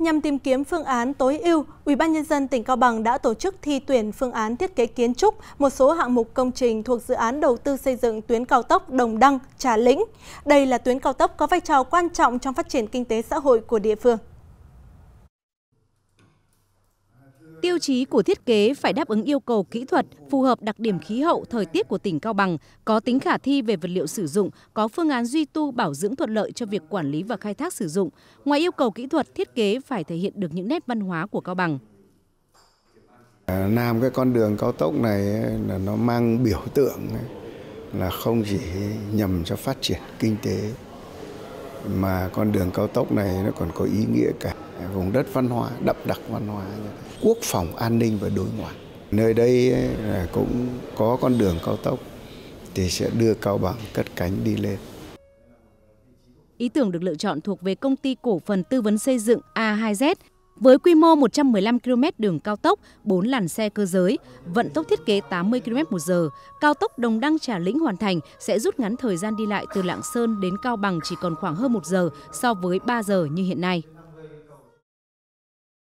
Nhằm tìm kiếm phương án tối ưu, ủy ban nhân dân tỉnh Cao Bằng đã tổ chức thi tuyển phương án thiết kế kiến trúc một số hạng mục công trình thuộc dự án đầu tư xây dựng tuyến cao tốc Đồng Đăng – Trà Lĩnh. Đây là tuyến cao tốc có vai trò quan trọng trong phát triển kinh tế xã hội của địa phương. Tiêu chí của thiết kế phải đáp ứng yêu cầu kỹ thuật, phù hợp đặc điểm khí hậu, thời tiết của tỉnh Cao Bằng, có tính khả thi về vật liệu sử dụng, có phương án duy tu bảo dưỡng thuận lợi cho việc quản lý và khai thác sử dụng. Ngoài yêu cầu kỹ thuật, thiết kế phải thể hiện được những nét văn hóa của Cao Bằng. Làm cái con đường cao tốc này là nó mang biểu tượng là không chỉ nhằm cho phát triển kinh tế mà con đường cao tốc này nó còn có ý nghĩa cả vùng đất văn hóa đậm đặc văn hóa quốc phòng an ninh và đối ngoại nơi đây cũng có con đường cao tốc thì sẽ đưa cao bằng cất cánh đi lên Ý tưởng được lựa chọn thuộc về công ty cổ phần tư vấn xây dựng A2Z với quy mô 115 km đường cao tốc, 4 làn xe cơ giới, vận tốc thiết kế 80 km h cao tốc Đồng Đăng Trà Lĩnh hoàn thành sẽ rút ngắn thời gian đi lại từ Lạng Sơn đến Cao Bằng chỉ còn khoảng hơn 1 giờ so với 3 giờ như hiện nay.